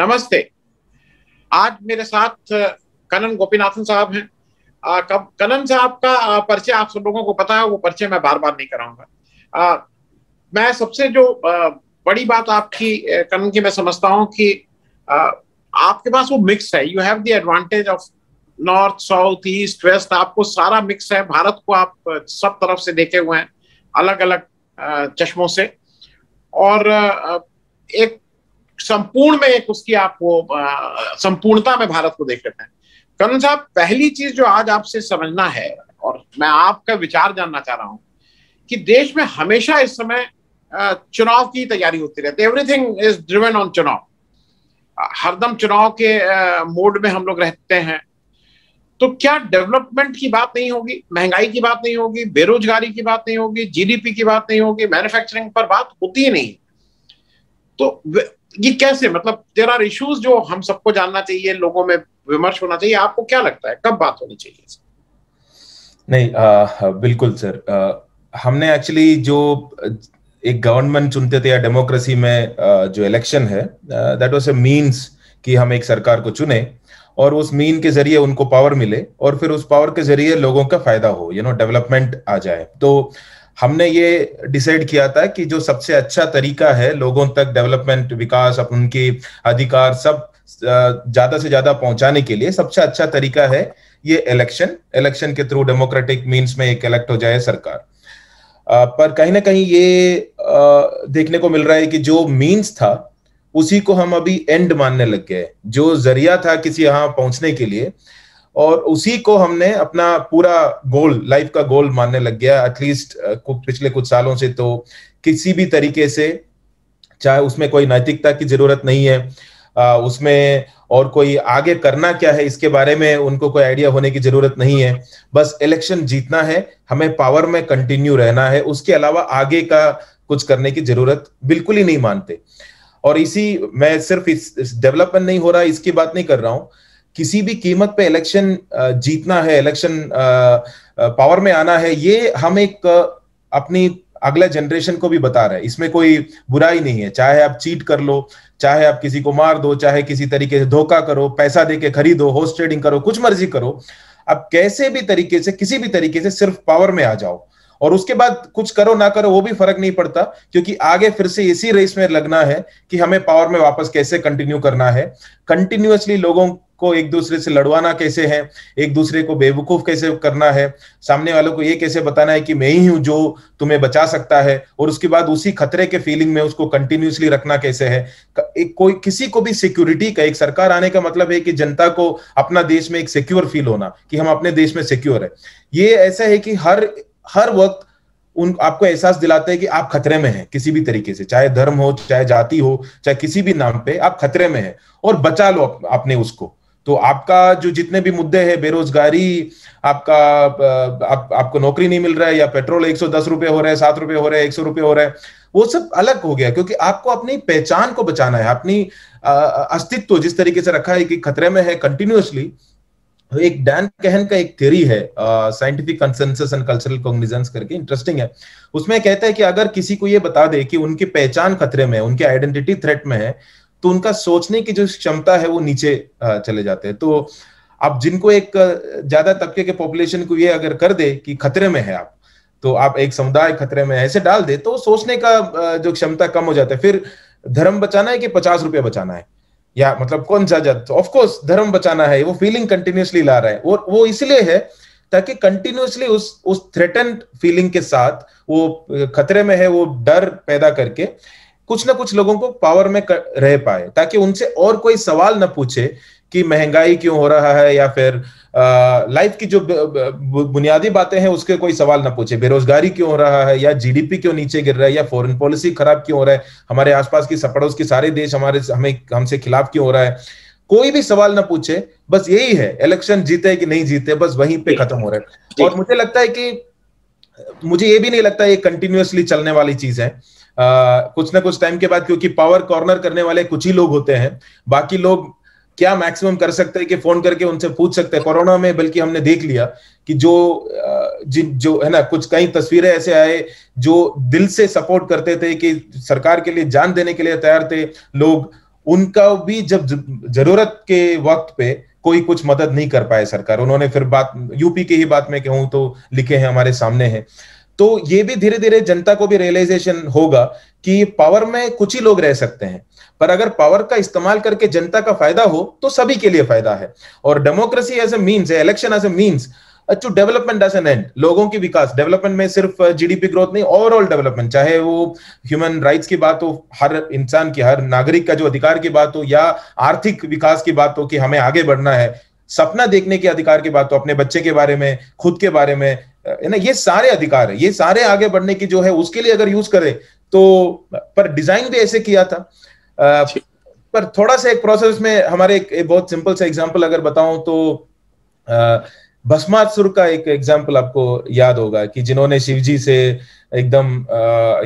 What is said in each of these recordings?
नमस्ते आज मेरे साथ कनन गोपीनाथन साहब हैं कनन साहब का पर्चे आप सब लोगों को पता है वो पर्चे मैं बार बार नहीं कराऊंगा मैं सबसे जो बड़ी बात आपकी कनन की मैं समझता हूँ कि आपके पास वो मिक्स है you have the advantage of north south east west आपको सारा मिक्स है भारत को आप सब तरफ से देखे हुए हैं अलग अलग चश्मों से और एक संपूर्ण में एक उसकी आप वो संपूर्णता में भारत को देख लेते हैं करण साहब पहली चीज जो आज आपसे समझना है और मैं आपका विचार जानना चाह रहा हूं कि देश में हमेशा इस समय चुनाव की तैयारी होती रहती है एवरीथिंग इज ड्रिवन ऑन चुनाव हरदम चुनाव के मोड में हम लोग रहते हैं तो क्या डेवलपमेंट की बात नहीं होगी महंगाई की बात नहीं होगी बेरोजगारी की बात नहीं होगी जीडीपी की बात नहीं होगी मैन्युफैक्चरिंग पर बात होती ही नहीं तो ये कैसे मतलब देर आर इश्यूज जो हम सबको जानना चाहिए लोगों में विमर्श होना चाहिए आपको क्या लगता है कब बात होनी चाहिए नहीं आ, हाँ, बिल्कुल सर आ, हमने एक्चुअली जो एक गवर्नमेंट चुनते थे या डेमोक्रेसी में आ, जो इलेक्शन है दैट वाज ए मींस कि हम एक सरकार को चुने और उस मीन के जरिए उनको पावर मिले और फिर उस पावर के जरिए लोगों का फायदा हो यू नो डेवलपमेंट आ जाए तो uh, हमने ये डिसाइड किया था कि जो सबसे अच्छा तरीका है लोगों तक डेवलपमेंट विकास उनके अधिकार सब ज्यादा से ज्यादा पहुंचाने के लिए सबसे अच्छा तरीका है ये इलेक्शन इलेक्शन के थ्रू डेमोक्रेटिक मीन्स में एक इलेक्ट हो जाए सरकार पर कहीं ना कहीं ये देखने को मिल रहा है कि जो मीन्स था उसी को हम अभी एंड मानने लग गए जो जरिया था किसी यहाँ पहुंचने के लिए और उसी को हमने अपना पूरा गोल लाइफ का गोल मानने लग गया एटलीस्ट कुछ पिछले कुछ सालों से तो किसी भी तरीके से चाहे उसमें कोई नैतिकता की जरूरत नहीं है आ, उसमें और कोई आगे करना क्या है इसके बारे में उनको कोई आइडिया होने की जरूरत नहीं है बस इलेक्शन जीतना है हमें पावर में कंटिन्यू रहना है उसके अलावा आगे का कुछ करने की जरूरत बिल्कुल ही नहीं मानते और इसी मैं सिर्फ इस, इस डेवलपमेंट नहीं हो रहा इसकी बात नहीं कर रहा हूं किसी भी कीमत पे इलेक्शन जीतना है इलेक्शन पावर में आना है ये हम एक अपनी अगले जनरेशन को भी बता रहे हैं इसमें कोई बुराई नहीं है चाहे आप चीट कर लो चाहे आप किसी को मार दो चाहे किसी तरीके से धोखा करो पैसा दे के खरीदो होस्ट ट्रेडिंग करो कुछ मर्जी करो आप कैसे भी तरीके से किसी भी तरीके से सिर्फ पावर में आ जाओ और उसके बाद कुछ करो ना करो वो भी फर्क नहीं पड़ता क्योंकि आगे फिर से इसी रेस में लगना है कि हमें पावर में वापस कैसे कंटिन्यू करना है कंटिन्यूअसली लोगों को एक दूसरे से लड़वाना कैसे है एक दूसरे को बेवकूफ कैसे करना है सामने वालों को ये कैसे बताना है कि मैं ही हूं जो तुम्हें बचा सकता है और उसके बाद उसी खतरे के फीलिंग में उसको कंटिन्यूसली रखना कैसे है एक कोई किसी को भी सिक्योरिटी का एक सरकार आने का मतलब है कि जनता को अपना देश में एक सिक्योर फील होना कि हम अपने देश में सिक्योर है ये ऐसा है कि हर हर वक्त उन आपको एहसास दिलाते हैं कि आप खतरे में हैं किसी भी तरीके से चाहे धर्म हो चाहे जाति हो चाहे किसी भी नाम पे आप खतरे में हैं और बचा लो अपने उसको तो आपका जो जितने भी मुद्दे हैं बेरोजगारी आपका आप, आपको नौकरी नहीं मिल रहा है या पेट्रोल एक सौ दस रुपए हो रहा है सात रुपए हो रहा है एक सौ रुपए हो रहा है वो सब अलग हो गया क्योंकि आपको अपनी पहचान को बचाना है अपनी अस्तित्व जिस तरीके से रखा है कि खतरे में है कंटिन्यूसली तो एक डैन कहन का एक थ्योरी है scientific consensus and cultural cognizance करके इंटरेस्टिंग है उसमें कहता है कि अगर किसी को ये बता दे कि उनकी पहचान खतरे में है उनकी आइडेंटिटी थ्रेट में है तो उनका सोचने की जो क्षमता है वो नीचे चले जाते हैं तो आप जिनको एक ज्यादा तबके के पॉपुलेशन को ये अगर कर दे कि खतरे में है आप तो आप एक समुदाय खतरे में ऐसे डाल दे तो सोचने का जो क्षमता कम हो जाता है फिर धर्म बचाना है कि पचास रुपये बचाना है या मतलब कौन सा जात ऑफकोर्स तो धर्म बचाना है वो फीलिंग कंटिन्यूसली ला रहा है और वो इसलिए है ताकि कंटिन्यूसली उस उस थ्रेटन फीलिंग के साथ वो खतरे में है वो डर पैदा करके कुछ ना कुछ लोगों को पावर में कर, रह पाए ताकि उनसे और कोई सवाल ना पूछे कि महंगाई क्यों हो रहा है या फिर लाइफ की जो बुनियादी बातें हैं उसके कोई सवाल ना पूछे बेरोजगारी क्यों हो रहा है या जीडीपी क्यों नीचे गिर रहा है या फॉरेन पॉलिसी खराब क्यों हो रहा है हमारे आसपास की सपड़ोस के सारे देश हमारे हमें हमसे खिलाफ क्यों हो रहा है कोई भी सवाल ना पूछे बस यही है इलेक्शन जीते कि नहीं जीते बस वहीं पे खत्म हो रहा है और मुझे लगता है कि मुझे ये भी नहीं लगता ये कंटिन्यूसली चलने वाली चीज है कुछ ना कुछ टाइम के बाद क्योंकि पावर कॉर्नर करने वाले कुछ ही लोग होते हैं बाकी लोग क्या मैक्सिमम कर सकते हैं कि फोन करके उनसे पूछ सकते हैं कोरोना में बल्कि हमने देख लिया कि जो जिन जो है ना कुछ कई तस्वीरें ऐसे आए जो दिल से सपोर्ट करते थे कि सरकार के लिए जान देने के लिए तैयार थे लोग उनका भी जब जरूरत के वक्त पे कोई कुछ मदद नहीं कर पाए सरकार उन्होंने फिर बात यूपी की ही बात में कहूं तो लिखे हैं हमारे सामने हैं तो ये भी धीरे धीरे जनता को भी रियलाइजेशन होगा कि पावर में कुछ ही लोग रह सकते हैं पर अगर पावर का इस्तेमाल करके जनता का फायदा हो तो सभी के लिए फायदा है और democracy as a means election as a means to development as an end लोगों की विकास डेवलपमेंट में सिर्फ जीडीपी uh, ग्रोथ नहीं ओवरऑल डेवलपमेंट चाहे वो ह्यूमन राइट्स की बात हो हर इंसान की हर नागरिक का जो अधिकार की बात हो या आर्थिक विकास की बात हो कि हमें आगे बढ़ना है सपना देखने के अधिकार की बात हो अपने बच्चे के बारे में खुद के बारे में है ना ये सारे अधिकार है ये सारे आगे बढ़ने की जो है उसके लिए अगर यूज करें तो पर डिजाइन भी ऐसे किया था आ, पर थोड़ा सा एक प्रोसेस में हमारे एक, एक बहुत सिंपल सा एग्जांपल अगर बताऊं तो भस्मासुर का एक एग्जाम्पल आपको याद होगा कि जिन्होंने शिवजी से एकदम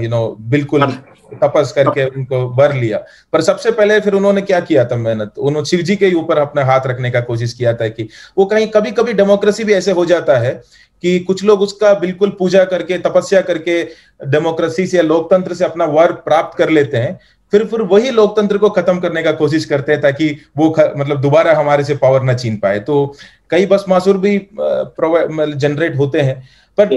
यू नो बिल्कुल हाँ। तपस करके उनको वर लिया पर सबसे पहले फिर उन्होंने क्या किया था मेहनत उन्होंने शिवजी के ऊपर अपना हाथ रखने का कोशिश किया था कि वो कहीं कभी कभी डेमोक्रेसी भी ऐसे हो जाता है कि कुछ लोग उसका बिल्कुल पूजा करके तपस्या करके डेमोक्रेसी से या लोकतंत्र से अपना वर प्राप्त कर लेते हैं फिर फिर वही लोकतंत्र को खत्म करने का कोशिश करते हैं ताकि वो मतलब दोबारा हमारे से पावर ना छीन पाए तो कई बस भी जनरेट मतलब होते हैं पर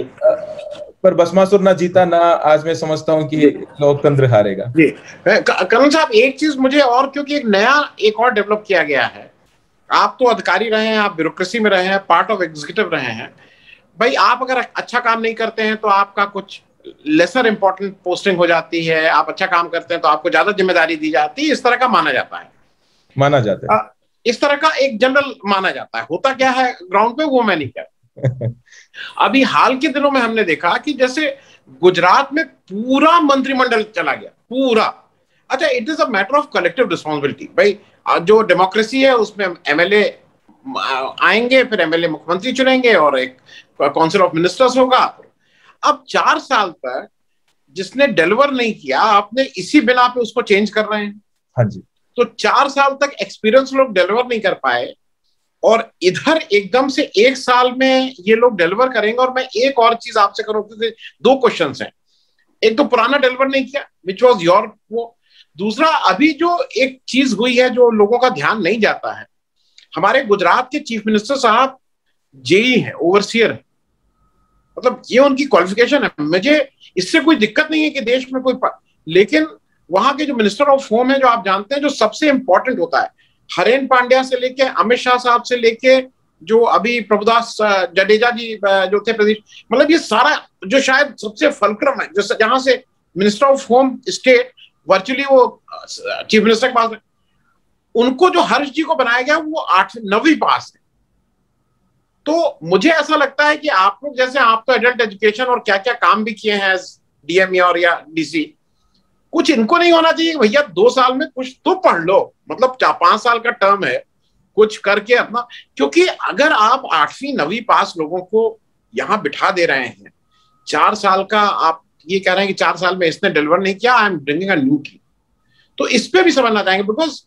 पर बसमासुर ना जीता ना आज मैं समझता हूँ कि लोकतंत्र हारेगा जी करण साहब एक चीज मुझे और क्योंकि एक नया एक और डेवलप किया गया है आप तो अधिकारी रहे हैं आप ब्यूरोक्रेसी में रहे हैं पार्ट ऑफ एग्जीक्यूटिव रहे हैं भाई आप अगर अच्छा काम नहीं करते हैं तो आपका कुछ लेसर इंपॉर्टेंट पोस्टिंग हो जाती है आप अच्छा काम करते हैं तो आपको ज्यादा जिम्मेदारी दी जाती है इस तरह का माना जाता है माना जाता है इस तरह का एक जनरल माना जाता है होता क्या है ग्राउंड पे वो मैं नहीं कहता अभी हाल के दिनों में हमने देखा कि जैसे गुजरात में पूरा मंत्रिमंडल चला गया पूरा अच्छा it is a matter of collective responsibility भाई जो डेमोक्रेसी है उसमें एमएलए आएंगे फिर एमएलए मुख्यमंत्री चुनेंगे और एक काउंसिल ऑफ मिनिस्टर्स होगा अब चार साल तक जिसने डिलीवर नहीं किया आपने इसी बिना पे उसको चेंज कर रहे हैं हाँ जी तो चार साल तक एक्सपीरियंस लोग डिलीवर नहीं कर पाए और इधर एकदम से एक साल में ये लोग डिलीवर करेंगे और मैं एक और चीज आपसे क्योंकि दो क्वेश्चन हैं एक तो पुराना डिलीवर नहीं किया विच वॉज योर वो दूसरा अभी जो एक चीज हुई है जो लोगों का ध्यान नहीं जाता है हमारे गुजरात के चीफ मिनिस्टर साहब जेई है ओवरसियर है मतलब ये उनकी क्वालिफिकेशन है मुझे इससे कोई दिक्कत नहीं है कि देश में कोई लेकिन वहां के जो मिनिस्टर ऑफ होम है जो आप जानते हैं जो सबसे इंपॉर्टेंट होता है हरेन पांड्या से लेके अमित शाह साहब से लेके जो अभी प्रभुदास जडेजा जी जो थे प्रदेश मतलब ये सारा जो शायद सबसे फलक्रम है जो जहां से minister of home state virtually वो चीफ मिनिस्टर के पास उनको जो हर्ष जी को बनाया गया वो आठ नवी पास है तो मुझे ऐसा लगता है कि आप लोग जैसे आप तो एडल्ट एजुकेशन और क्या क्या काम भी किए हैं डीएमए और या डीसी कुछ इनको नहीं होना चाहिए भैया दो साल में कुछ तो पढ़ लो मतलब चार पांच साल का टर्म है कुछ करके अपना क्योंकि अगर आप आठवीं नवी पास लोगों को यहां बिठा दे रहे हैं चार साल का आप ये कह रहे हैं कि चार साल में इसने डिलीवर नहीं किया I am bringing a new की तो इस पर भी समझना चाहेंगे बिकॉज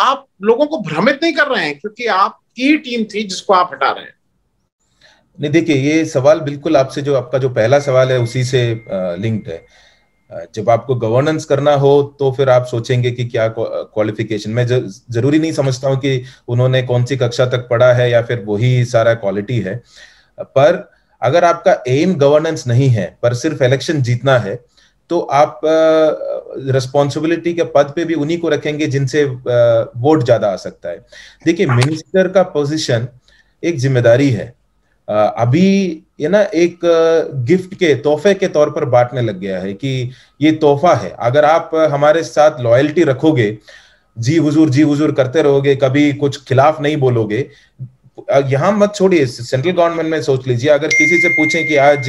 आप लोगों को भ्रमित नहीं कर रहे हैं क्योंकि आपकी टीम थी जिसको आप हटा रहे हैं नहीं देखिए ये सवाल बिल्कुल आपसे जो आपका जो पहला सवाल है उसी से लिंक्ड है जब आपको गवर्नेंस करना हो तो फिर आप सोचेंगे कि क्या क्वालिफिकेशन मैं जरूरी नहीं समझता हूँ कि उन्होंने कौन सी कक्षा तक पढ़ा है या फिर वही सारा क्वालिटी है पर अगर आपका एम गवर्नेंस नहीं है पर सिर्फ इलेक्शन जीतना है तो आप रिस्पॉन्सिबिलिटी के पद पे भी उन्हीं को रखेंगे जिनसे वोट ज्यादा आ सकता है देखिए मिनिस्टर का पोजिशन एक जिम्मेदारी है अभी ये ना एक गिफ्ट के तोहफे के तौर पर बांटने लग गया है कि ये तोहफा है अगर आप हमारे साथ लॉयल्टी रखोगे जी हुजूर जी हुजूर करते रहोगे कभी कुछ खिलाफ नहीं बोलोगे यहां मत छोड़िए सेंट्रल गवर्नमेंट में सोच लीजिए अगर किसी से पूछें कि आज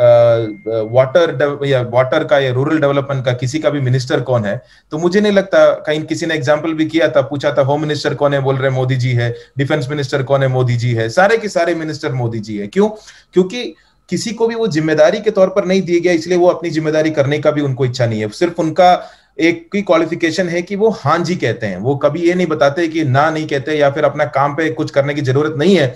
वाटर या वाटर का या रूरल डेवलपमेंट का किसी का भी मिनिस्टर कौन है तो मुझे नहीं लगता कहीं किसी ने एग्जाम्पल भी किया था पूछा था होम मिनिस्टर कौन है बोल रहे मोदी जी है डिफेंस मिनिस्टर कौन है मोदी जी है सारे के सारे मिनिस्टर मोदी जी है क्यों क्योंकि किसी को भी वो जिम्मेदारी के तौर पर नहीं दिया गया इसलिए वो अपनी जिम्मेदारी करने का भी उनको इच्छा नहीं है सिर्फ उनका एक की क्वालिफिकेशन है कि वो हां जी कहते हैं वो कभी ये नहीं बताते कि ना नहीं कहते या फिर अपना काम पे कुछ करने की जरूरत नहीं है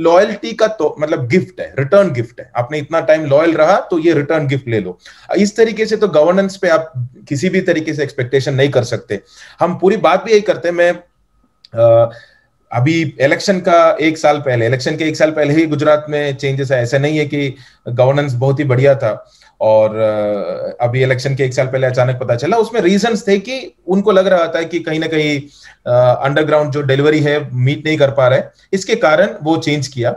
लॉयल्टी का तो मतलब गिफ्ट है रिटर्न गिफ्ट है आपने इतना टाइम लॉयल रहा तो ये रिटर्न गिफ्ट ले लो इस तरीके से तो गवर्नेंस पे आप किसी भी तरीके से एक्सपेक्टेशन नहीं कर सकते हम पूरी बात भी यही करते हैं मैं अभी इलेक्शन का एक साल पहले इलेक्शन के एक साल पहले ही गुजरात में चेंजेस आए ऐसा नहीं है कि गवर्नेंस बहुत ही बढ़िया था और अभी इलेक्शन के एक साल पहले अचानक पता चला उसमें रीजन थे कि उनको लग रहा था कि कहीं ना कहीं अंडरग्राउंड जो डिलीवरी है मीट नहीं कर पा रहे इसके कारण वो चेंज किया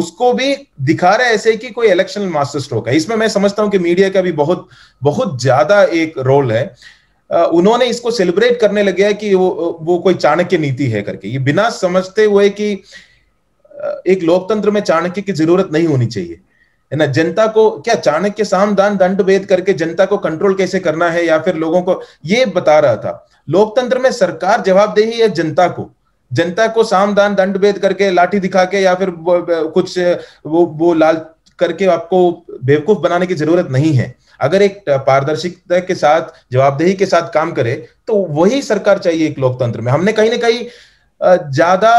उसको भी दिखा रहा है ऐसे कि कोई इलेक्शन मास्टर स्ट्रोक है इसमें मैं समझता हूं कि मीडिया का भी बहुत बहुत ज्यादा एक रोल है उन्होंने इसको सेलिब्रेट करने लगे है कि वो वो कोई चाणक्य नीति है करके ये बिना समझते हुए कि एक लोकतंत्र में चाणक्य की जरूरत नहीं होनी चाहिए है ना जनता को क्या चाणक्य दान दंड भेद करके जनता को कंट्रोल कैसे करना है या फिर लोगों को ये बता रहा था लोकतंत्र में सरकार जवाबदेही है जनता को जनता को सामदान दंड भेद करके लाठी दिखा के या फिर कुछ वो वो लाल करके आपको बेवकूफ बनाने की जरूरत नहीं है अगर एक पारदर्शिता के साथ जवाबदेही के साथ काम करे तो वही सरकार चाहिए एक लोकतंत्र में हमने कहीं ना कहीं ज्यादा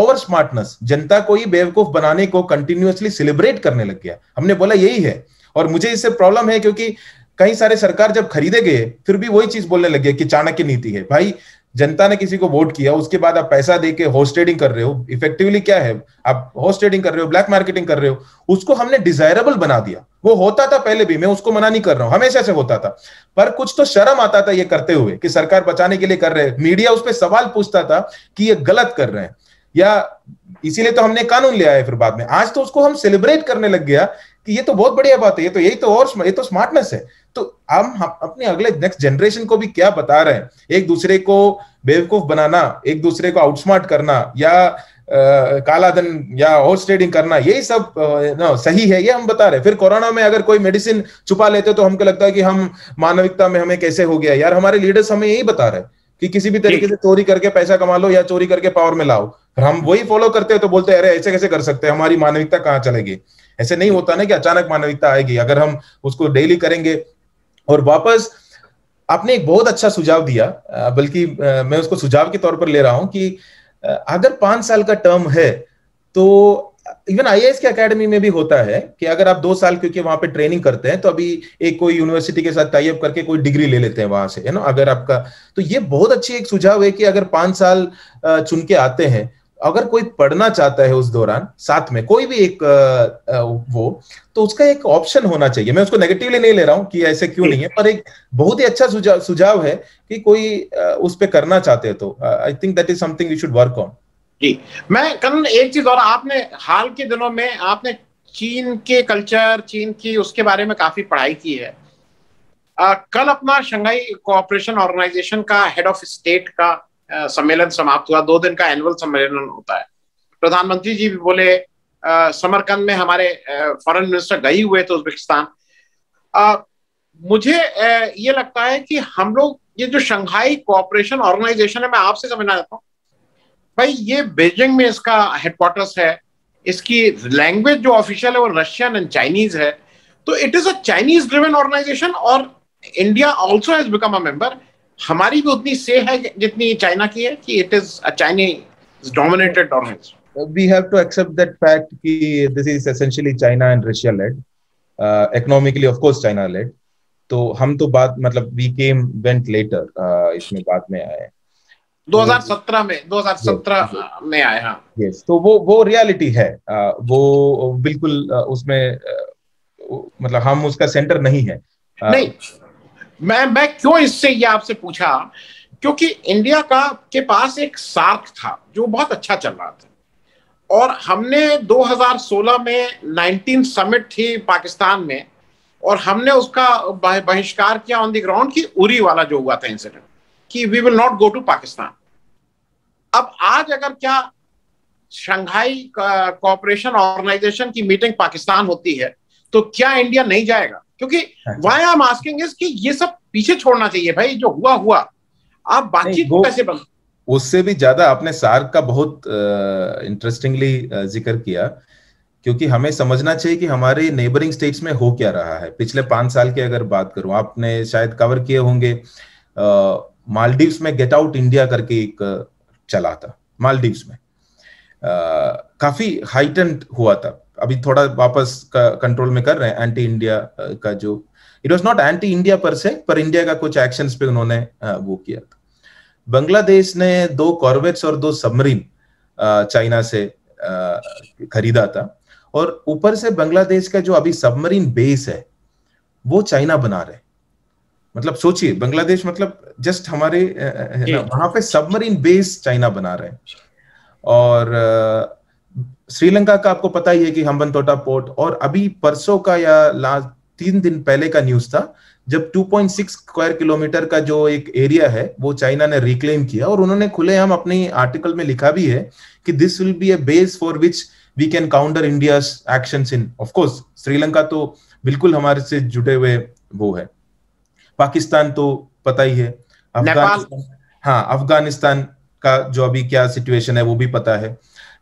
ओवर स्मार्टनेस जनता को ही बेवकूफ बनाने को कंटिन्यूसली सेलिब्रेट करने लग गया हमने बोला यही है और मुझे इससे प्रॉब्लम है क्योंकि कई सारे सरकार जब खरीदे गए फिर भी वही चीज बोलने लग गया कि चाणक्य नीति है भाई जनता ने किसी को वोट किया उसके बाद आप पैसा दे के हॉर्स ट्रेडिंग कर रहे हो इफेक्टिवली क्या है आप होस्ट ट्रेडिंग कर रहे हो ब्लैक मार्केटिंग कर रहे हो उसको हमने डिजायरेबल बना दिया वो होता था पहले भी मैं उसको मना नहीं कर रहा हूं हमेशा से होता था पर कुछ तो शर्म आता था ये करते हुए कि सरकार बचाने के लिए कर रहे हैं मीडिया उस पर सवाल पूछता था कि ये गलत कर रहे हैं या इसीलिए तो हमने कानून ले आया फिर बाद में आज तो उसको हम सेलिब्रेट करने लग गया कि ये तो बहुत बढ़िया बात है ये तो यही तो और ये तो स्मार्टनेस है तो हम, अपने अगले नेक्स्ट जनरेशन को भी क्या बता रहे हैं एक दूसरे को बेवकूफ बनाना एक दूसरे को आउटस्मार्ट करना या कालाधन काला धन या हॉर्स ट्रेडिंग करना यही सब ना सही है ये हम बता रहे फिर कोरोना में अगर कोई मेडिसिन छुपा लेते तो हमको लगता है कि हम मानविकता में हमें कैसे हो गया यार हमारे लीडर्स हमें यही बता रहे कि किसी भी तरीके से चोरी करके पैसा कमा लो या चोरी करके पावर में लाओ हम वही फॉलो करते हैं तो बोलते हैं अरे ऐसे कैसे कर सकते हैं हमारी मानविकता कहाँ चलेगी ऐसे नहीं होता ना कि अचानक मानविकता आएगी अगर हम उसको डेली करेंगे और वापस आपने एक बहुत अच्छा सुझाव दिया बल्कि मैं उसको सुझाव के तौर पर ले रहा हूं कि अगर पांच साल का टर्म है तो इवन आई के अकेडमी में भी होता है कि अगर आप दो साल क्योंकि वहां पे ट्रेनिंग करते हैं तो अभी एक कोई यूनिवर्सिटी के साथ टाइप करके कोई डिग्री ले लेते हैं वहां से है ना अगर आपका तो ये बहुत अच्छी एक सुझाव है कि अगर पांच साल चुन के आते हैं अगर कोई पढ़ना चाहता है उस दौरान साथ में कोई भी एक वो तो उसका एक ऑप्शन होना चाहिए मैं उसको नेगेटिवली नहीं ले रहा हूँ कि ऐसे क्यों नहीं है पर एक बहुत ही अच्छा सुझाव सुझाव है कि कोई उस पर करना चाहते हैं तो I think that is something we should work on जी मैं कल एक चीज और आपने हाल के दिनों में आपने चीन के कल्चर चीन की उसके बारे में काफी पढ़ाई की है आ, कल अपना शंघाई कोऑपरेशन ऑर्गेनाइजेशन का हेड ऑफ स्टेट का सम्मेलन समाप्त हुआ दो दिन का एनुअल सम्मेलन होता है प्रधानमंत्री जी भी बोले समरकंद में हमारे फॉरेन मिनिस्टर गए हुए थे उज्बेकिस्तान मुझे ये लगता है कि हम लोग ये जो शंघाई कोऑपरेशन ऑर्गेनाइजेशन है मैं आपसे समझना चाहता हूँ भाई ये बेजिंग में इसका हेडक्वार्टर्स है इसकी लैंग्वेज जो ऑफिशियल है वो रशियन एंड चाइनीज है तो it is a Chinese driven organization और India also has become a member हमारी भी उतनी से है जितनी चाइना की है कि it is a Chinese dominated dominance we have to accept that fact कि this is essentially China and Russia led economically of course China led तो हम तो बात मतलब वी केम वेंट लेटर इसमें बाद में आए 2017 में 2017 yes, में आए हाँ yes, तो वो वो रियलिटी है uh, वो बिल्कुल uh, उसमें uh, मतलब हम उसका सेंटर नहीं है नहीं मैं मैं क्यों इससे ये आपसे पूछा क्योंकि इंडिया का के पास एक सार्क था जो बहुत अच्छा चल रहा था और हमने 2016 में 19 समिट थी पाकिस्तान में और हमने उसका बहिष्कार किया ऑन द ग्राउंड कि उरी वाला जो हुआ था इंसिडेंट कि we will not go to Pakistan अब आज अगर क्या शंघाई कॉपरेशन ऑर्गेनाइजेशन की मीटिंग पाकिस्तान होती है तो क्या इंडिया नहीं जाएगा क्योंकि why I am asking is कि ये सब पीछे छोड़ना चाहिए भाई जो हुआ हुआ आप बातचीत कैसे बन उससे भी ज्यादा आपने सार्क का बहुत इंटरेस्टिंगली जिक्र किया क्योंकि हमें समझना चाहिए कि हमारे नेबरिंग स्टेट्स में हो क्या रहा है पिछले पांच साल की अगर बात करूं आपने शायद कवर किए होंगे मालदीव्स में गेट आउट इंडिया करके एक चला था मालदीव्स में आ, काफी हाइटेंट हुआ था अभी थोड़ा वापस कंट्रोल में कर रहे हैं एंटी इंडिया का जो it was not anti India पर से पर इंडिया का कुछ एक्शन पे उन्होंने वो किया था बांग्लादेश ने दो कॉर्वेट्स और दो सबमरीन चाइना से खरीदा था और ऊपर से बांग्लादेश का जो अभी सबमरीन बेस है वो चाइना बना रहे मतलब सोचिए बांग्लादेश मतलब जस्ट हमारे वहां पे सबमरीन बेस चाइना बना रहे हैं और श्रीलंका का आपको पता ही है कि हम्बन तोटा पोर्ट और अभी परसों का या लास्ट तीन दिन पहले का न्यूज था जब 2.6 स्क्वायर किलोमीटर का जो एक एरिया है वो चाइना ने रिक्लेम किया और उन्होंने खुले हम अपने आर्टिकल में लिखा भी है कि this will be a base for which we can counter India action in of course Sri Lanka तो बिल्कुल हमारे से जुटे हुए वो है पाकिस्तान तो पता ही है अफगानिस्तान हाँ अफगानिस्तान का जो अभी क्या सिचुएशन है वो भी पता है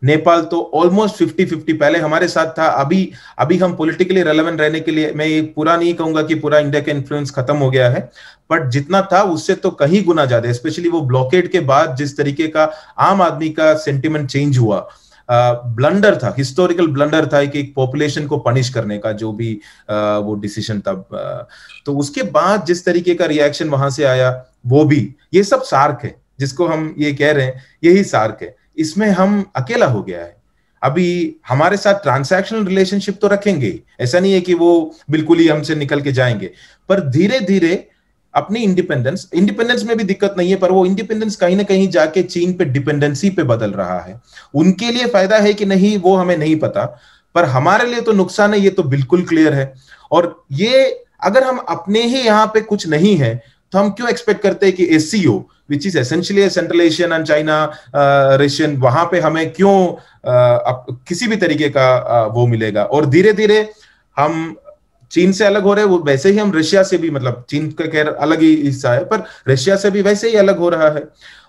नेपाल तो ऑलमोस्ट फिफ्टी फिफ्टी पहले हमारे साथ था अभी अभी हम पोलिटिकली रेलेवेंट रहने के लिए मैं ये पूरा नहीं कहूंगा कि पूरा इंडिया का इन्फ्लुएंस खत्म हो गया है बट जितना था उससे तो कहीं गुना ज्यादा स्पेशली वो ब्लॉकेट के बाद जिस तरीके का आम आदमी का सेंटिमेंट चेंज हुआ ब्लंडर uh, था हिस्टोरिकल ब्लंडर था कि एक पॉपुलेशन को पनिश करने का जो भी uh, वो डिसीजन था uh, तो उसके बाद जिस तरीके का रिएक्शन वहां से आया वो भी ये सब सार्क है जिसको हम ये कह रहे हैं यही सार्क है इसमें हम अकेला हो गया है अभी हमारे साथ ट्रांसैक्शनल रिलेशनशिप तो रखेंगे ऐसा नहीं है कि वो बिल्कुल ही हमसे निकल के जाएंगे पर धीरे धीरे अपनी इंडिपेंडेंस इंडिपेंडेंस में भी दिक्कत नहीं है पर वो इंडिपेंडेंस कहीं ना कहीं जाके चीन पे डिपेंडेंसी पे बदल रहा है उनके लिए फायदा है कि नहीं वो हमें नहीं पता पर हमारे लिए तो नुकसान है ये तो बिल्कुल क्लियर है और ये अगर हम अपने ही यहाँ पे कुछ नहीं है तो हम क्यों एक्सपेक्ट करते हैं कि SCO which is essentially central Asian and China Russian वहां पे हमें क्यों आ, uh, किसी भी तरीके का आ, uh, वो मिलेगा और धीरे धीरे हम चीन से अलग हो रहे हैं वैसे ही हम रशिया से भी मतलब चीन का खैर अलग ही हिस्सा है पर रशिया से भी वैसे ही अलग हो रहा है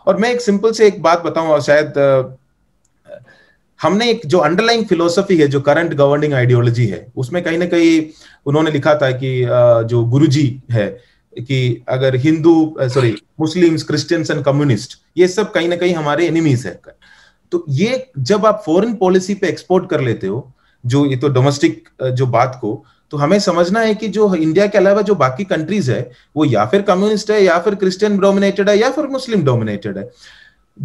और मैं एक सिंपल से एक बात बताऊं शायद uh, हमने एक जो अंडरलाइन फिलोसफी है जो करंट गवर्निंग आइडियोलॉजी है उसमें कहीं ना कहीं उन्होंने लिखा था कि जो गुरुजी है कि अगर Hindu sorry Muslims Christians and communist ये सब कहीं ना कहीं हमारे एनिमीज है तो ये जब आप फॉरेन पॉलिसी पे एक्सपोर्ट कर लेते हो जो ये तो डोमेस्टिक जो बात को तो हमें समझना है कि जो इंडिया के अलावा जो बाकी कंट्रीज है वो या फिर कम्युनिस्ट है या फिर क्रिश्चियन डोमिनेटेड है या फिर मुस्लिम डोमिनेटेड है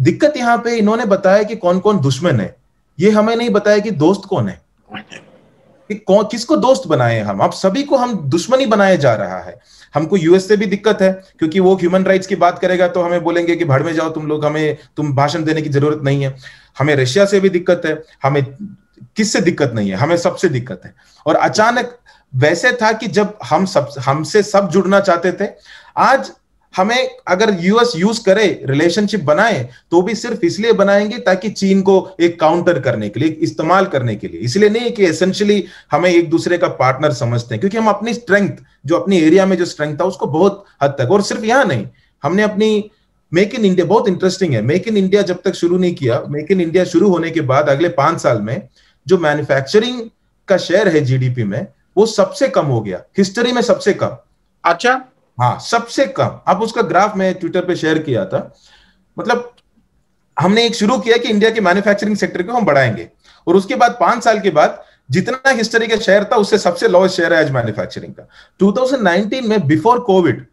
दिक्कत यहाँ पे इन्होंने बताया कि कौन कौन दुश्मन है ये हमें नहीं बताया कि दोस्त कौन है कि कौन किसको दोस्त बनाए हम आप सभी को हम दुश्मनी बनाया जा रहा है हमको यूएस से भी दिक्कत है क्योंकि वो ह्यूमन राइट्स की बात करेगा तो हमें बोलेंगे कि भाड़ में जाओ तुम लोग हमें तुम भाषण देने की जरूरत नहीं है हमें रशिया से भी दिक्कत है हमें किससे दिक्कत नहीं है हमें सबसे दिक्कत है और अचानक वैसे था कि जब हम सब हमसे सब जुड़ना चाहते थे आज हमें अगर यूएस यूज करे रिलेशनशिप बनाए तो भी सिर्फ इसलिए बनाएंगे ताकि चीन को एक काउंटर करने के लिए इस्तेमाल करने के लिए इसलिए नहीं कि एसेंशियली हमें एक दूसरे का पार्टनर समझते हैं क्योंकि हम अपनी स्ट्रेंथ जो अपनी एरिया में जो स्ट्रेंथ था उसको बहुत हद तक और सिर्फ यहां नहीं हमने अपनी मेक इन इंडिया बहुत इंटरेस्टिंग है मेक इन इंडिया जब तक शुरू नहीं किया मेक इन इंडिया शुरू होने के बाद अगले पांच साल में जो मैन्युफैक्चरिंग का शेयर है जीडीपी में वो सबसे कम हो गया हिस्ट्री में सबसे कम अच्छा हाँ सबसे कम अब उसका ग्राफ मैं ट्विटर पे शेयर किया था मतलब हमने एक शुरू किया कि इंडिया के मैन्युफैक्चरिंग सेक्टर को हम बढ़ाएंगे और उसके बाद पांच साल के बाद जितना हिस्ट्री का शेयर था उससे सबसे लोएस्ट शेयर है आज मैन्युफैक्चरिंग का 2019 में बिफोर कोविड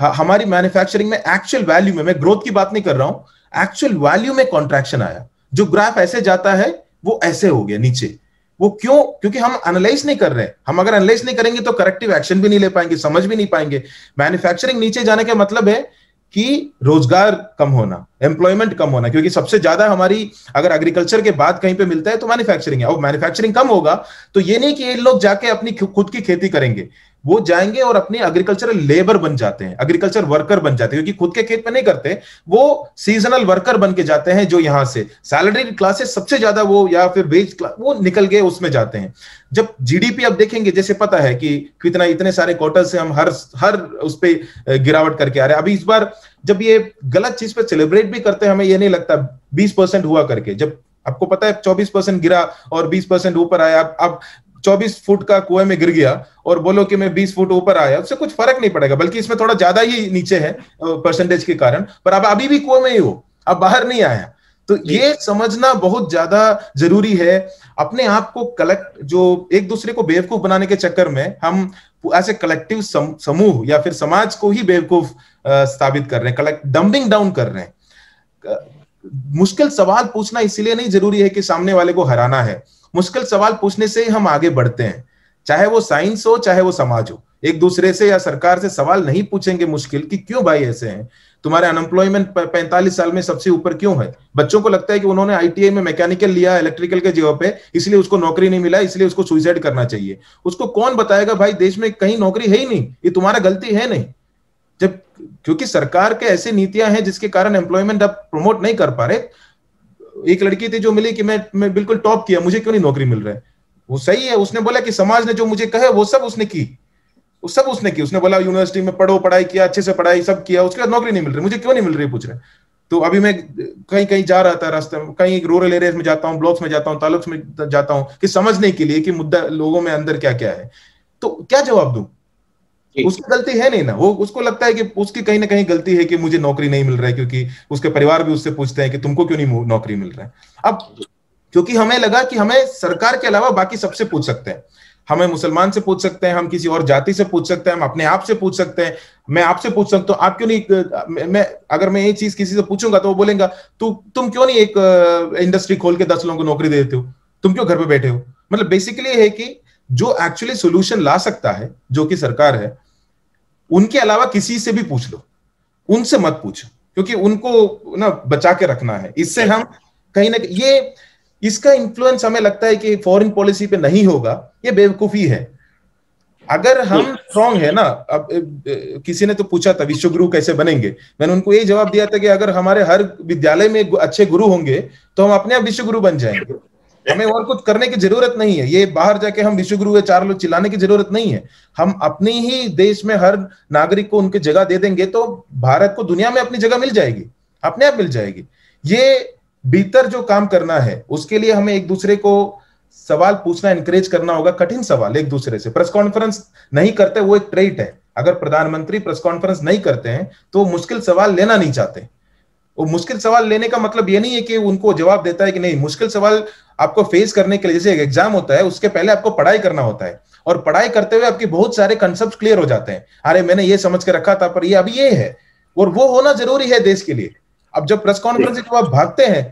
हमारी मैन्युफैक्चरिंग में एक्चुअल वैल्यू में मैं ग्रोथ की बात नहीं कर रहा हूं एक्चुअल वैल्यू में कॉन्ट्रेक्शन आया जो ग्राफ ऐसे जाता है वो ऐसे हो गया नीचे वो क्यों क्योंकि हम एनालाइज नहीं कर रहे हैं हम अगर एनालाइज नहीं करेंगे तो करेक्टिव एक्शन भी नहीं ले पाएंगे समझ भी नहीं पाएंगे मैन्युफैक्चरिंग नीचे जाने का मतलब है कि रोजगार कम होना एम्प्लॉयमेंट कम होना क्योंकि सबसे ज्यादा हमारी अगर एग्रीकल्चर के बाद कहीं पे मिलता है तो मैन्युफैक्चरिंग है और मैन्युफैक्चरिंग कम होगा तो ये नहीं कि ये लोग जाके अपनी खुद की खेती करेंगे वो जाएंगे और अपने एग्रीकल्चरल लेबर बन जाते हैं एग्रीकल्चर वर्कर बन जाते हैं क्योंकि खुद के खेत में नहीं करते वो सीजनल वर्कर बन के जाते हैं जो यहाँ से सैलरी क्लासेस सबसे ज्यादा वो या फिर वेज वो निकल गए उसमें जाते हैं जब जीडीपी अब देखेंगे जैसे पता है कि कितना इतने सारे क्वार्टर से हम हर हर उस पर गिरावट करके आ रहे हैं अभी इस बार जब ये गलत चीज पे सेलिब्रेट भी करते हैं हमें ये नहीं लगता बीस परसेंट हुआ करके जब आपको पता है 24 परसेंट गिरा और 20 परसेंट ऊपर आया अब 24 फुट का कुएं में गिर गया और बोलो कि मैं 20 फुट ऊपर आया उससे कुछ फर्क नहीं पड़ेगा बल्कि इसमें थोड़ा ज्यादा ही नीचे है परसेंटेज के कारण पर आप अभी भी कुएं में ही हो आप बाहर नहीं आया तो ये समझना बहुत ज्यादा जरूरी है अपने आप को कलेक्ट जो एक दूसरे को बेवकूफ बनाने के चक्कर में हम ऐसे ए कलेक्टिव समूह या फिर समाज को ही बेवकूफ स्थापित कर रहे हैं कलेक्ट डम्बिंग डाउन कर रहे हैं मुश्किल सवाल पूछना इसलिए नहीं जरूरी है कि सामने वाले को हराना है मुश्किल सवाल पूछने से ही हम आगे बढ़ते हैं चाहे वो साइंस हो चाहे वो समाज हो एक दूसरे से या सरकार से सवाल नहीं पूछेंगे मुश्किल कि क्यों भाई ऐसे हैं तुम्हारे अनएम्प्लॉयमेंट पैंतालीस साल में सबसे ऊपर क्यों है बच्चों को लगता है कि उन्होंने आईटीआई में मैकेनिकल लिया इलेक्ट्रिकल के जगह पे इसलिए उसको नौकरी नहीं मिला इसलिए उसको सुइसाइड करना चाहिए उसको कौन बताएगा भाई देश में कहीं नौकरी है ही नहीं ये तुम्हारा गलती है नहीं जब क्योंकि सरकार के ऐसी नीतियां हैं जिसके कारण एम्प्लॉयमेंट आप प्रमोट नहीं कर पा रहे एक लड़की थी जो मिली कि मैं मैं बिल्कुल टॉप किया मुझे क्यों नहीं नौकरी मिल रहा है वो सही है उसने बोला कि समाज ने जो मुझे कहे वो सब उसने की वो सब उसने की उसने बोला यूनिवर्सिटी में पढ़ो पढ़ाई किया अच्छे से पढ़ाई सब किया उसके बाद नौकरी नहीं मिल रही मुझे क्यों नहीं मिल रही पूछ रहे तो अभी मैं कहीं कहीं जा रहा था रास्ते में कहीं रूरल एरियाज में जाता हूँ ब्लॉक्स में जाता हूँ तालुक्स में जाता हूँ कि समझने के लिए कि मुद्दा लोगों में अंदर क्या क्या है तो क्या जवाब दू उसकी गलती है नहीं ना वो उसको लगता है कि उसकी कहीं ना कहीं गलती है कि मुझे नौकरी नहीं मिल रहा है क्योंकि उसके परिवार भी उससे पूछते हैं कि तुमको क्यों नहीं नौकरी मिल रहा है अब क्योंकि हमें लगा कि हमें सरकार के अलावा बाकी सबसे पूछ सकते हैं हमें मुसलमान से पूछ सकते हैं हम किसी और जाति से पूछ सकते हैं हम अपने आप से पूछ सकते हैं मैं आपसे पूछ सकता हूँ आप क्यों नहीं मैं अगर मैं ये चीज किसी से पूछूंगा तो वो बोलेगा तू तुम क्यों नहीं एक इंडस्ट्री खोल के दस लोगों को नौकरी दे देते हो तुम क्यों घर पे बैठे हो मतलब बेसिकली है कि जो एक्चुअली सोल्यूशन ला सकता है जो कि सरकार है उनके अलावा किसी से भी पूछ लो उनसे मत पूछो क्योंकि उनको ना बचा के रखना है इससे हम कहीं ना कहीं ये इसका इन्फ्लुएंस हमें लगता है कि फॉरेन पॉलिसी पे नहीं होगा ये बेवकूफी है अगर हम स्ट्रॉन्ग है ना अब किसी ने तो पूछा था विश्व गुरु कैसे बनेंगे मैंने उनको यही जवाब दिया था कि अगर हमारे हर विद्यालय में अच्छे गुरु होंगे तो हम अपने आप विश्व गुरु बन जाएंगे हमें और कुछ करने की जरूरत नहीं है ये बाहर जाके हम विश्व गुरु चार लोग चिल्लाने की जरूरत नहीं है हम अपने ही देश में हर नागरिक को उनकी जगह दे देंगे तो भारत को दुनिया में अपनी जगह मिल जाएगी अपने आप मिल जाएगी ये भीतर जो काम करना है उसके लिए हमें एक दूसरे को सवाल पूछना इनकरेज करना होगा कठिन सवाल एक दूसरे से प्रेस कॉन्फ्रेंस नहीं करते वो एक ट्रेट है अगर प्रधानमंत्री प्रेस कॉन्फ्रेंस नहीं करते हैं तो मुश्किल सवाल लेना नहीं चाहते वो मुश्किल सवाल लेने का मतलब ये नहीं है कि उनको जवाब देता है कि नहीं मुश्किल सवाल आपको फेस करने के लिए जैसे एग्जाम होता है उसके पहले आपको पढ़ाई करना होता है और पढ़ाई करते हुए आपके बहुत सारे कंसेप्ट क्लियर हो जाते हैं अरे मैंने ये समझ के रखा था पर ये अभी ये है और वो होना जरूरी है देश के लिए अब जब प्रेस कॉन्फ्रेंस जब आप भागते हैं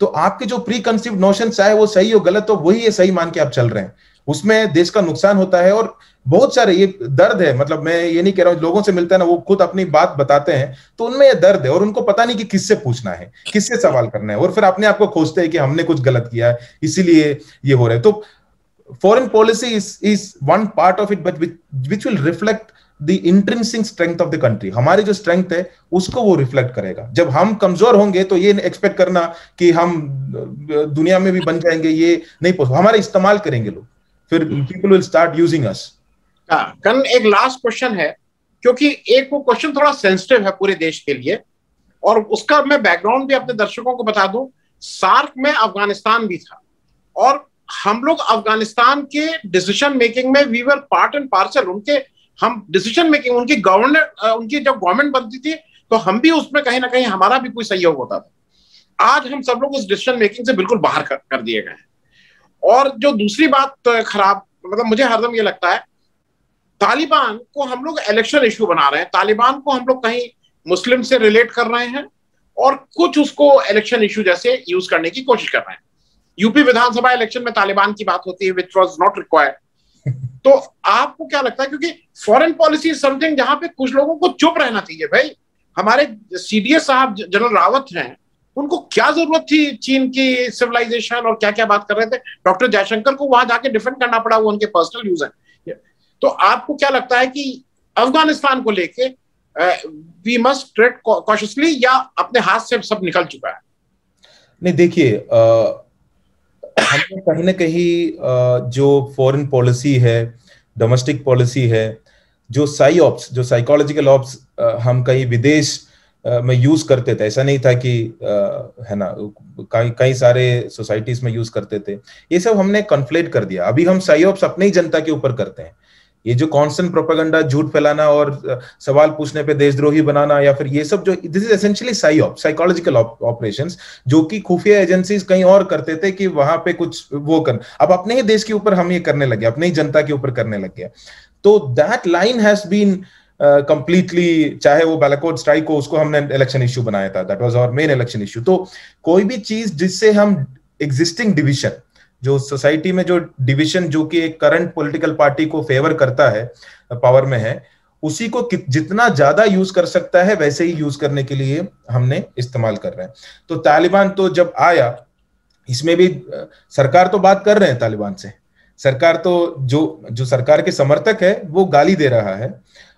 तो आपके जो प्री कंसिप्ट नोशन चाहे वो सही हो गलत हो वही सही मान के आप चल रहे हैं उसमें देश का नुकसान होता है और बहुत सारे ये दर्द है मतलब मैं ये नहीं कह रहा हूँ लोगों से मिलता है ना वो खुद अपनी बात बताते हैं तो उनमें ये दर्द है और उनको पता नहीं कि किससे पूछना है किससे सवाल करना है और फिर अपने आप को खोजते हैं कि हमने कुछ गलत किया है इसीलिए ये हो रहा है तो foreign policy is is one part of it but which which will reflect the intrinsic strength of the हमारी जो स्ट्रेंथ है उसको वो रिफ्लेक्ट करेगा जब हम कमजोर होंगे तो ये एक्सपेक्ट करना कि हम दुनिया में भी बन जाएंगे ये नहीं पॉसिबल हमारा इस्तेमाल करेंगे लोग फिर people will start using us हाँ, कन एक लास्ट क्वेश्चन है क्योंकि एक वो क्वेश्चन थोड़ा सेंसिटिव है पूरे देश के लिए और उसका मैं बैकग्राउंड भी अपने दर्शकों को बता दूं सार्क में अफगानिस्तान भी था और हम लोग अफगानिस्तान के डिसीजन मेकिंग में we were part and parcel उनके हम डिसीजन मेकिंग उनकी गवर्नर उनकी जब गवर्नमेंट बनती थी तो हम भी उसमें कहीं ना कहीं हमारा भी कोई सहयोग होता था आज हम सब लोग उस डिसीजन मेकिंग से बिल्कुल बाहर कर, कर दिए गए हैं और जो दूसरी बात खराब मतलब मुझे हरदम ये लगता है तालिबान को हम लोग इलेक्शन इशू बना रहे हैं तालिबान को हम लोग कहीं मुस्लिम से रिलेट कर रहे हैं और कुछ उसको इलेक्शन इशू जैसे यूज करने की कोशिश कर रहे हैं यूपी विधानसभा इलेक्शन में तालिबान की बात होती है विच वॉज नॉट रिक्वायर्ड तो आपको क्या लगता है क्योंकि फॉरेन पॉलिसी इज समथिंग जहां पे कुछ लोगों को चुप रहना चाहिए भाई हमारे सीडीएस साहब जनरल रावत हैं उनको क्या जरूरत थी चीन की सिविलाइजेशन और क्या क्या बात कर रहे थे डॉक्टर जयशंकर को वहां जाके डिफेंड करना पड़ा वो उनके पर्सनल यूज है तो आपको क्या लगता है कि अफगानिस्तान को लेके वी मस्ट ट्रेड कॉशियसली या अपने हाथ से सब निकल चुका है नहीं देखिए हमने कहीं ना कहीं जो फॉरेन पॉलिसी है डोमेस्टिक पॉलिसी है जो साई ऑप्स जो साइकोलॉजिकल ऑप्स हम कहीं विदेश में यूज करते थे ऐसा नहीं था कि है ना कई कई सारे सोसाइटीज में यूज करते थे ये सब हमने कंफ्लेट कर दिया अभी हम साई ऑप्स अपनी ही जनता के ऊपर करते हैं ये जो कॉन्स्टेंट प्रोपागंडा झूठ फैलाना और सवाल पूछने पे देशद्रोही बनाना या फिर ये सब जो this is essentially psy op psychological operation जो कि खुफिया एजेंसी कहीं और करते थे कि वहां पे कुछ वो कर अब अपने ही देश के ऊपर हम ये करने लगे अपने ही जनता के ऊपर करने लग गया तो that line has been completely uh, चाहे वो बैलाकोट स्ट्राइक हो उसको हमने इलेक्शन इश्यू बनाया था that was our main election issue तो कोई भी चीज जिससे हम एग्जिस्टिंग डिविजन जो सोसाइटी में जो डिविजन जो कि एक करंट पॉलिटिकल पार्टी को फेवर करता है पावर में है उसी को जितना ज्यादा यूज कर सकता है वैसे ही यूज करने के लिए हमने इस्तेमाल कर रहे हैं तो तालिबान तो जब आया इसमें भी सरकार तो बात कर रहे हैं तालिबान से सरकार तो जो जो सरकार के समर्थक है वो गाली दे रहा है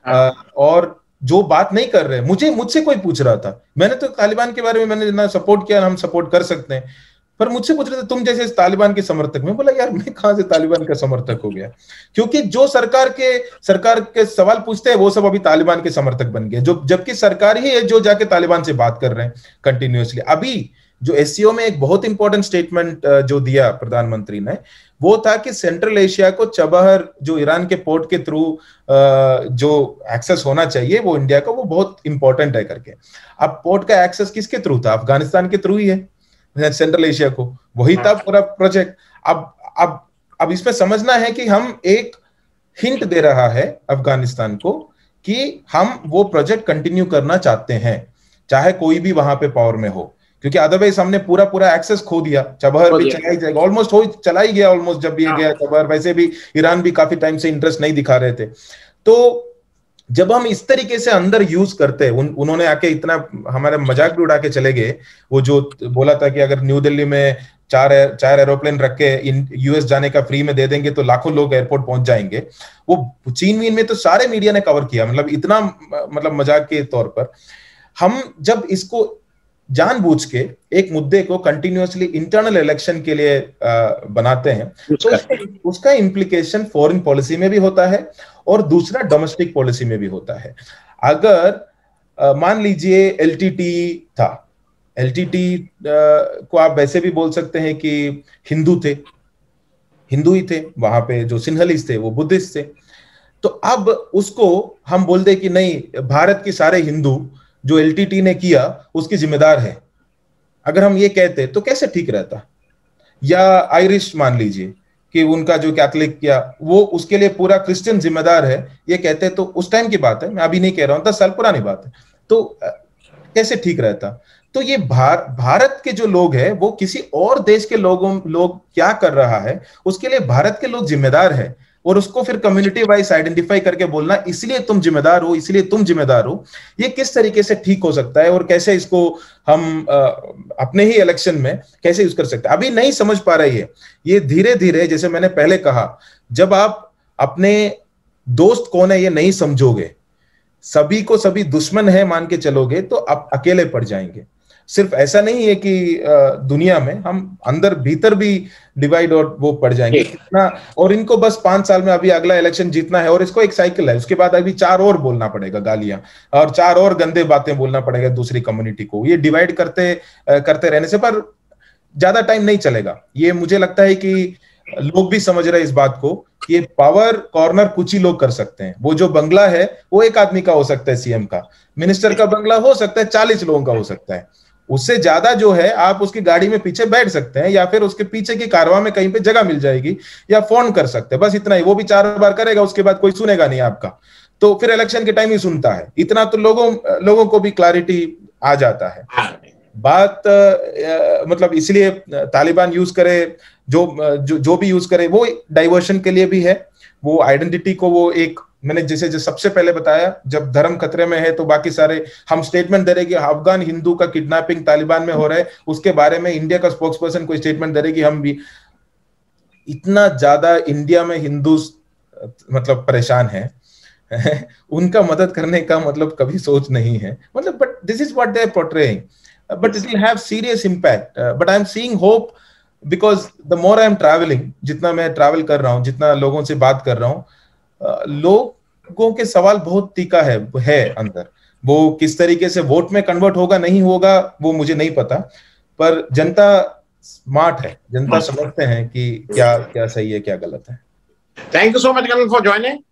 आ, हाँ। और जो बात नहीं कर रहे मुझे मुझसे कोई पूछ रहा था मैंने तो तालिबान के बारे में मैंने जितना सपोर्ट किया हम सपोर्ट कर सकते हैं पर मुझसे पूछ रहे थे तुम जैसे तालिबान के समर्थक में बोला यार मैं कहा से तालिबान का समर्थक हो गया क्योंकि जो सरकार के सरकार के सवाल पूछते हैं वो सब अभी तालिबान के समर्थक बन गए जो जबकि सरकार ही है जो जाके तालिबान से बात कर रहे हैं कंटिन्यूसली अभी जो एस में एक बहुत इंपॉर्टेंट स्टेटमेंट जो दिया प्रधानमंत्री ने वो था कि सेंट्रल एशिया को चबहर जो ईरान के पोर्ट के थ्रू जो एक्सेस होना चाहिए वो इंडिया का वो बहुत इंपॉर्टेंट है करके अब पोर्ट का एक्सेस किसके थ्रू था अफगानिस्तान के थ्रू ही है सेंट्रल एशिया को वही था हाँ। पूरा प्रोजेक्ट अब अब अब इसमें समझना है कि हम एक हिंट दे रहा है अफगानिस्तान को कि हम वो प्रोजेक्ट कंटिन्यू करना चाहते हैं चाहे कोई भी वहां पे पावर में हो क्योंकि अदरवाइज हमने पूरा पूरा एक्सेस खो दिया चबहर भी चलाई जाएगा ऑलमोस्ट हो चलाई गया ऑलमोस्ट जब भी हाँ। गया चबहर वैसे भी ईरान भी काफी टाइम से इंटरेस्ट नहीं दिखा रहे थे तो जब हम इस तरीके से अंदर यूज करते हैं उन, उन्होंने आके इतना हमारे मजाक भी उड़ा के चले गए वो जो बोला था कि अगर न्यू दिल्ली में चार चार एरोप्लेन रख के इन यूएस जाने का फ्री में दे देंगे तो लाखों लोग एयरपोर्ट पहुंच जाएंगे वो चीन वीन में तो सारे मीडिया ने कवर किया मतलब इतना मतलब मजाक के तौर पर हम जब इसको जानबूझ के एक मुद्दे को कंटिन्यूसली इंटरनल इलेक्शन के लिए बनाते हैं तो उसका इम्प्लीकेशन फॉरेन पॉलिसी में भी होता है और दूसरा डोमेस्टिक पॉलिसी में भी होता है अगर मान लीजिए एलटीटी था एलटीटी को आप वैसे भी बोल सकते हैं कि हिंदू थे हिंदू ही थे वहां पे जो सिंहलीज थे वो बुद्धिस्ट थे तो अब उसको हम बोल दे कि नहीं भारत के सारे हिंदू जो एल ने किया उसकी जिम्मेदार है अगर हम ये कहते तो कैसे ठीक रहता या आयरिश मान लीजिए कि उनका जो कैथलिक किया वो उसके लिए पूरा क्रिश्चियन जिम्मेदार है ये कहते तो उस टाइम की बात है मैं अभी नहीं कह रहा हूं दस साल पुरानी बात है तो कैसे ठीक रहता तो ये भार, भारत के जो लोग हैं वो किसी और देश के लोगों लोग क्या कर रहा है उसके लिए भारत के लोग जिम्मेदार है और उसको फिर कम्युनिटी वाइज आइडेंटिफाई करके बोलना इसलिए तुम जिम्मेदार हो इसलिए तुम जिम्मेदार हो ये किस तरीके से ठीक हो सकता है और कैसे इसको हम आ, अपने ही इलेक्शन में कैसे यूज कर सकते हैं अभी नहीं समझ पा रही है ये धीरे धीरे जैसे मैंने पहले कहा जब आप अपने दोस्त कौन है ये नहीं समझोगे सभी को सभी दुश्मन है मान के चलोगे तो आप अकेले पड़ जाएंगे सिर्फ ऐसा नहीं है कि दुनिया में हम अंदर भीतर भी डिवाइड और वो पड़ जाएंगे कितना और इनको बस पांच साल में अभी अगला इलेक्शन जीतना है और इसको एक साइकिल है उसके बाद अभी चार और बोलना पड़ेगा गालियां और चार और गंदे बातें बोलना पड़ेगा दूसरी कम्युनिटी को ये डिवाइड करते करते रहने से पर ज्यादा टाइम नहीं चलेगा ये मुझे लगता है कि लोग भी समझ रहे हैं इस बात को ये पावर कॉर्नर कुछ ही लोग कर सकते हैं वो जो बंगला है वो एक आदमी का हो सकता है सीएम का मिनिस्टर का बंगला हो सकता है चालीस लोगों का हो सकता है उससे ज्यादा जो है आप उसकी गाड़ी में पीछे बैठ सकते हैं या फिर उसके पीछे की कारवा में कहीं पे जगह मिल जाएगी या फोन कर सकते हैं बस इतना ही वो भी चार बार करेगा उसके बाद कोई सुनेगा नहीं आपका तो फिर इलेक्शन के टाइम ही सुनता है इतना तो लोगों लोगों को भी क्लैरिटी आ जाता है हाँ। बात आ, मतलब इसलिए तालिबान यूज करे जो जो, जो भी यूज करे वो डाइवर्शन के लिए भी है वो आइडेंटिटी को वो एक मैंने जैसे जैसे सबसे पहले बताया जब धर्म खतरे में है तो बाकी सारे हम स्टेटमेंट दे रहे कि अफगान हिंदू का किडनैपिंग तालिबान में हो रहा है उसके बारे में इंडिया का स्पोक्स पर्सन कोई स्टेटमेंट दे रहे कि हम भी इतना ज्यादा इंडिया में हिंदू मतलब परेशान है उनका मदद करने का मतलब कभी सोच नहीं है मतलब but this is what they portraying but it will have serious impact but I am seeing hope because the more I am travelling जितना मैं ट्रैवल कर रहा हूँ जितना लोगों से बात कर रहा हूँ लोग लोगों के सवाल बहुत तीखा है है अंदर वो किस तरीके से वोट में कन्वर्ट होगा नहीं होगा वो मुझे नहीं पता पर जनता स्मार्ट है जनता समझते हैं कि क्या क्या सही है क्या गलत है thank you so much for joining